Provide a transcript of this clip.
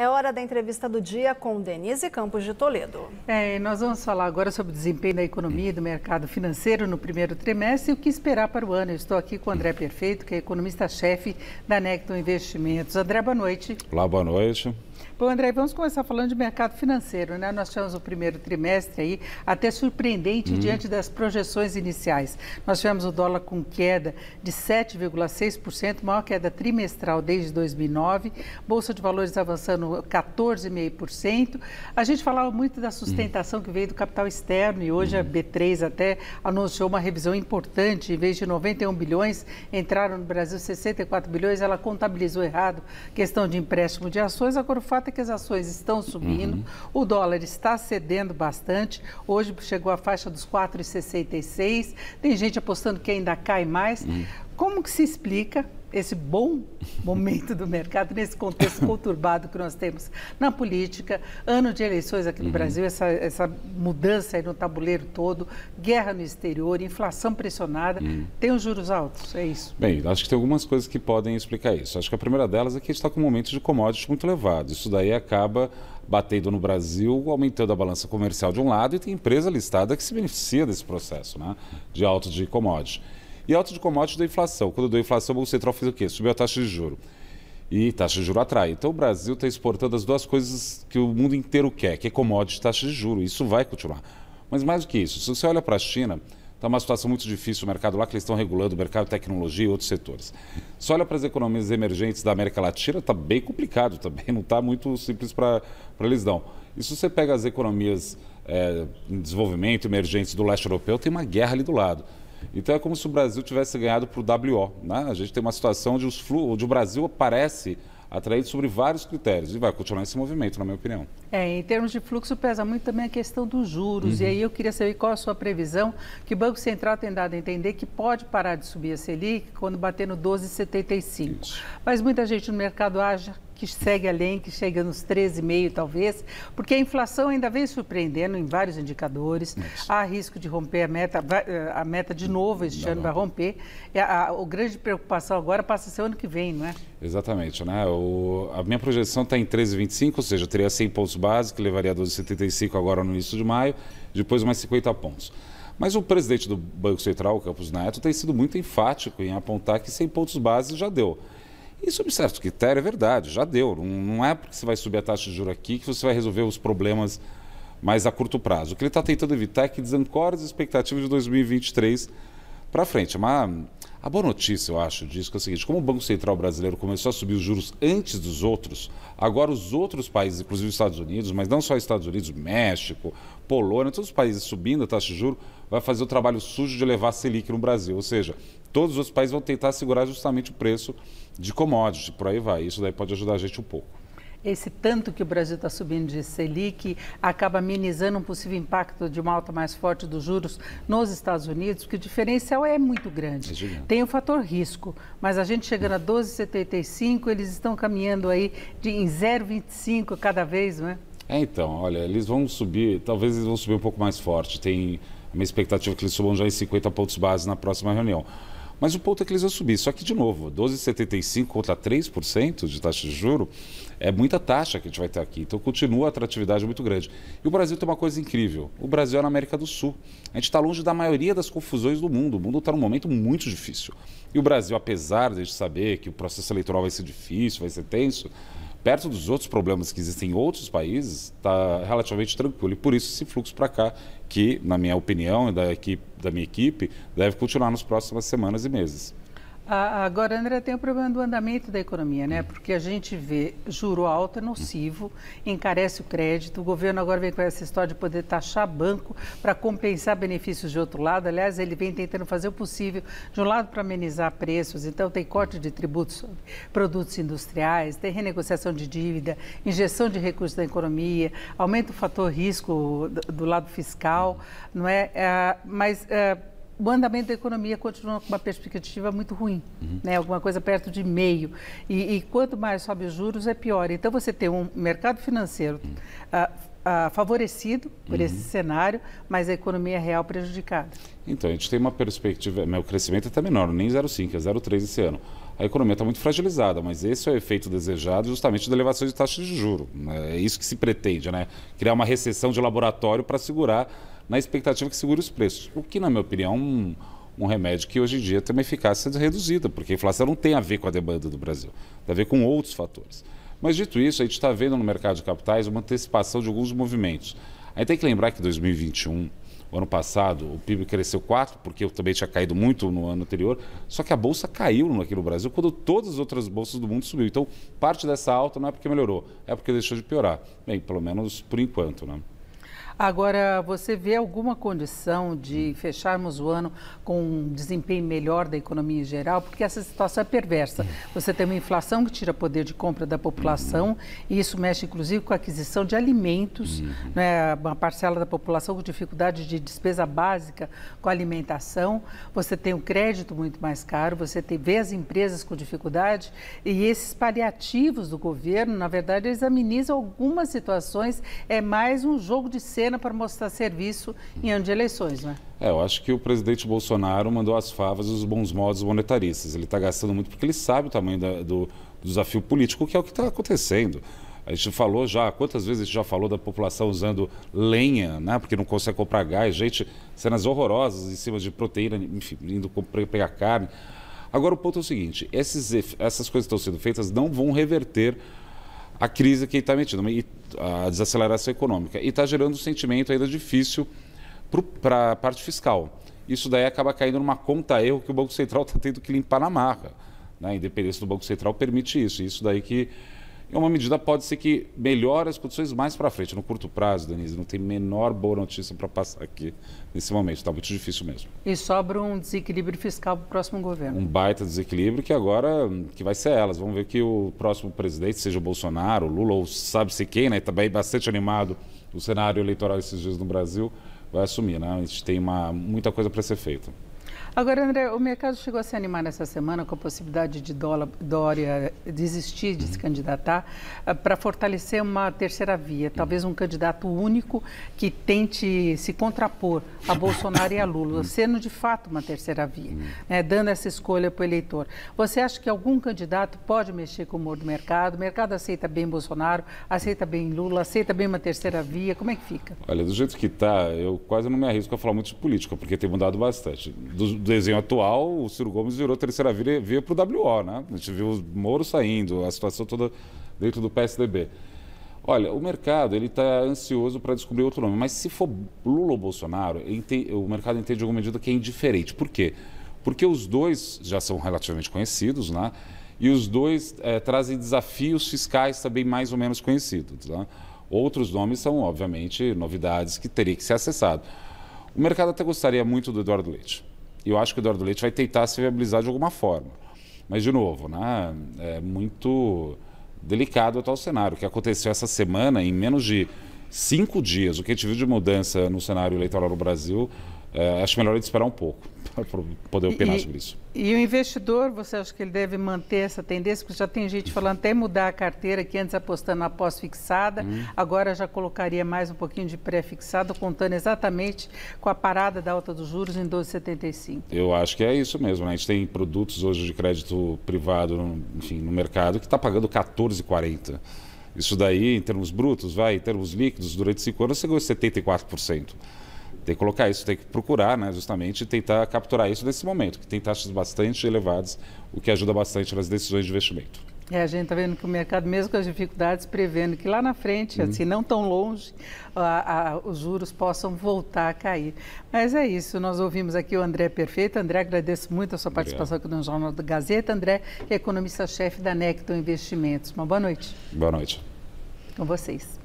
É hora da entrevista do dia com Denise Campos de Toledo. É, nós vamos falar agora sobre o desempenho da economia e do mercado financeiro no primeiro trimestre e o que esperar para o ano. Eu estou aqui com o André Perfeito, que é economista-chefe da Necton Investimentos. André, boa noite. Olá, boa noite. Bom, André, vamos começar falando de mercado financeiro, né? Nós tivemos o primeiro trimestre aí até surpreendente hum. diante das projeções iniciais. Nós tivemos o dólar com queda de 7,6%, maior queda trimestral desde 2009, bolsa de valores avançando 14,5%. A gente falava muito da sustentação que veio do capital externo e hoje a uhum. B3 até anunciou uma revisão importante. Em vez de 91 bilhões, entraram no Brasil 64 bilhões. Ela contabilizou errado questão de empréstimo de ações. Agora, o fato é que as ações estão subindo, uhum. o dólar está cedendo bastante. Hoje chegou à faixa dos 4,66. Tem gente apostando que ainda cai mais. Uhum. Como que se explica esse bom momento do mercado, nesse contexto conturbado que nós temos na política, ano de eleições aqui no uhum. Brasil, essa, essa mudança aí no tabuleiro todo, guerra no exterior, inflação pressionada, uhum. tem os juros altos, é isso? Bem, acho que tem algumas coisas que podem explicar isso. Acho que a primeira delas é que a gente está com um momento de commodities muito elevado. Isso daí acaba batendo no Brasil, aumentando a balança comercial de um lado e tem empresa listada que se beneficia desse processo né, de alto de commodities. E alta de commodities da inflação. Quando deu inflação, o Banco Central fez o quê? Subiu a taxa de juro. E taxa de juro atrai. Então o Brasil está exportando as duas coisas que o mundo inteiro quer, que é commodities e taxa de juro. Isso vai continuar. Mas mais do que isso, se você olha para a China, está uma situação muito difícil o mercado lá, que eles estão regulando o mercado de tecnologia e outros setores. Se olha para as economias emergentes da América Latina, está bem complicado também, não está muito simples para eles não. E se você pega as economias é, em desenvolvimento emergentes do leste europeu, tem uma guerra ali do lado. Então é como se o Brasil tivesse ganhado para o WO. Né? A gente tem uma situação onde, flu... onde o Brasil aparece atraído sobre vários critérios e vai continuar esse movimento, na minha opinião. É, em termos de fluxo, pesa muito também a questão dos juros. Uhum. E aí eu queria saber qual a sua previsão, que o Banco Central tem dado a entender que pode parar de subir a Selic quando bater no 12,75. Mas muita gente no mercado acha que segue além, que chega nos 13,5 talvez, porque a inflação ainda vem surpreendendo em vários indicadores. Isso. Há risco de romper a meta, eh, a meta de novo este não, ano não. vai romper. É, a, a, a, grande preocupação agora passa a ser o ano que vem, não é? Exatamente, né? O, a minha projeção está em 13,25, ou seja, teria 100 pontos básicos, levaria 12,75 agora no início de maio, depois mais 50 pontos. Mas o presidente do Banco Central, o Campos Neto, tem sido muito enfático em apontar que 100 pontos básicos já deu. E sob certo critério, é verdade, já deu. Não é porque você vai subir a taxa de juros aqui que você vai resolver os problemas mais a curto prazo. O que ele está tentando evitar é que desancore as expectativas de 2023 para frente. É mas a boa notícia, eu acho, disso é o seguinte: como o Banco Central brasileiro começou a subir os juros antes dos outros, agora os outros países, inclusive os Estados Unidos, mas não só os Estados Unidos, México, Polônia, todos os países subindo a taxa de juros, vai fazer o trabalho sujo de levar a Selic no Brasil. Ou seja, Todos os países vão tentar segurar justamente o preço de commodities, por aí vai. Isso daí pode ajudar a gente um pouco. Esse tanto que o Brasil está subindo de Selic acaba amenizando um possível impacto de uma alta mais forte dos juros nos Estados Unidos, porque o diferencial é muito grande. É Tem o fator risco, mas a gente chegando a 12,75, eles estão caminhando aí de, em 0,25 cada vez, não é? É, então, olha, eles vão subir, talvez eles vão subir um pouco mais forte. Tem uma expectativa que eles subam já em 50 pontos base na próxima reunião. Mas o ponto é que eles vão subir. Só que, de novo, 12,75 contra 3% de taxa de juro é muita taxa que a gente vai ter aqui. Então, continua a atratividade muito grande. E o Brasil tem uma coisa incrível. O Brasil é na América do Sul. A gente está longe da maioria das confusões do mundo. O mundo está num momento muito difícil. E o Brasil, apesar de a gente saber que o processo eleitoral vai ser difícil, vai ser tenso, perto dos outros problemas que existem em outros países, está relativamente tranquilo. E por isso esse fluxo para cá, que, na minha opinião e da, equipe, da minha equipe, deve continuar nas próximas semanas e meses. Agora, André, tem o problema do andamento da economia, né? Porque a gente vê juro alto é nocivo, encarece o crédito. O governo agora vem com essa história de poder taxar banco para compensar benefícios de outro lado. Aliás, ele vem tentando fazer o possível, de um lado, para amenizar preços. Então, tem corte de tributos sobre produtos industriais, tem renegociação de dívida, injeção de recursos na economia, aumenta o fator risco do lado fiscal, não é? é mas é, o andamento da economia continua com uma perspectiva muito ruim, uhum. né? alguma coisa perto de meio. E, e, quanto mais sobe os juros, é pior. Então, você tem um mercado financeiro uhum. ah, ah, favorecido por uhum. esse cenário, mas a economia real prejudicada. Então, a gente tem uma perspectiva, o crescimento está menor, nem 0,5, é 0,3 esse ano. A economia está muito fragilizada, mas esse é o efeito desejado justamente da elevação de taxas de juros. Né? É isso que se pretende, né? Criar uma recessão de laboratório para segurar na expectativa que segure os preços. O que, na minha opinião, é um, um remédio que hoje em dia tem uma eficácia reduzida, porque a inflação não tem a ver com a demanda do Brasil, tem a ver com outros fatores. Mas dito isso, a gente está vendo no mercado de capitais uma antecipação de alguns movimentos. Aí tem que lembrar que 2021 o ano passado o PIB cresceu 4, porque eu também tinha caído muito no ano anterior, só que a bolsa caiu aqui no Brasil quando todas as outras bolsas do mundo subiu. Então, parte dessa alta não é porque melhorou, é porque deixou de piorar. Bem, pelo menos por enquanto, né? Agora, você vê alguma condição de fecharmos o ano com um desempenho melhor da economia em geral? Porque essa situação é perversa. Você tem uma inflação que tira poder de compra da população, e isso mexe inclusive com a aquisição de alimentos, uhum. né? uma parcela da população com dificuldade de despesa básica com alimentação. Você tem o um crédito muito mais caro, você tem, vê as empresas com dificuldade, e esses paliativos do governo, na verdade, eles amenizam algumas situações. É mais um jogo de cena para mostrar serviço em ano de eleições, né? É, eu acho que o presidente Bolsonaro mandou as favas e os bons modos monetaristas. Ele está gastando muito porque ele sabe o tamanho da, do, do desafio político, que é o que está acontecendo. A gente falou já, quantas vezes a gente já falou da população usando lenha, né? Porque não consegue comprar gás, gente, cenas horrorosas em cima de proteína, enfim, indo pegar carne. Agora o ponto é o seguinte, esses, essas coisas que estão sendo feitas não vão reverter a crise que está metido. E a desaceleração econômica. E está gerando um sentimento ainda difícil para a parte fiscal. Isso daí acaba caindo numa conta erro que o Banco Central está tendo que limpar na marra. Né? A independência do Banco Central permite isso. Isso daí que é uma medida pode ser que melhore as condições mais para frente, no curto prazo, Denise. Não tem menor boa notícia para passar aqui nesse momento. Está muito difícil mesmo. E sobra um desequilíbrio fiscal para o próximo governo. Um baita desequilíbrio que agora que vai ser elas. Vamos ver que o próximo presidente, seja o Bolsonaro, o Lula ou sabe-se quem, né? Também tá bastante animado o cenário eleitoral esses dias no Brasil, vai assumir, né? A gente tem uma, muita coisa para ser feita. Agora, André, o mercado chegou a se animar nessa semana com a possibilidade de Dória desistir de uhum. se candidatar eh, para fortalecer uma terceira via, talvez um candidato único que tente se contrapor a Bolsonaro e a Lula, uhum. sendo de fato uma terceira via, uhum. né, dando essa escolha para o eleitor. Você acha que algum candidato pode mexer com o humor do mercado? O mercado aceita bem Bolsonaro, aceita bem Lula, aceita bem uma terceira via? Como é que fica? Olha, do jeito que está, eu quase não me arrisco a falar muito de política, porque tem mudado bastante desenho atual, o Ciro Gomes virou terceira via, via para o WO, né? A gente viu o Moro saindo, a situação toda dentro do PSDB. Olha, o mercado ele está ansioso para descobrir outro nome, mas se for Lula ou Bolsonaro, o mercado entende de alguma medida que é indiferente. Por quê? Porque os dois já são relativamente conhecidos, né? E os dois é, trazem desafios fiscais também mais ou menos conhecidos. Né? Outros nomes são, obviamente, novidades que teria que ser acessado. O mercado até gostaria muito do Eduardo Leite eu acho que o Eduardo Leite vai tentar se viabilizar de alguma forma. Mas, de novo, né, é muito delicado o tal cenário. O que aconteceu essa semana, em menos de cinco dias, o que a gente viu de mudança no cenário eleitoral no Brasil, é, acho melhor a gente esperar um pouco. para poder opinar e, sobre isso. E o investidor, você acha que ele deve manter essa tendência? Porque já tem gente uhum. falando até mudar a carteira, que antes apostando na pós-fixada, uhum. agora já colocaria mais um pouquinho de pré-fixado, contando exatamente com a parada da alta dos juros em 12,75. Eu acho que é isso mesmo. Né? A gente tem produtos hoje de crédito privado enfim, no mercado que está pagando 14,40%. Isso daí, em termos brutos, vai, em termos líquidos, durante cinco anos, chegou a 74%. Tem que colocar isso, tem que procurar, né, justamente, tentar capturar isso nesse momento, que tem taxas bastante elevadas, o que ajuda bastante nas decisões de investimento. É, a gente está vendo que o mercado, mesmo com as dificuldades, prevendo que lá na frente, uhum. assim, não tão longe, a, a, os juros possam voltar a cair. Mas é isso, nós ouvimos aqui o André Perfeito. André, agradeço muito a sua Obrigado. participação aqui no Jornal da Gazeta. André, é economista-chefe da Necton Investimentos. Uma boa noite. Boa noite. Com vocês.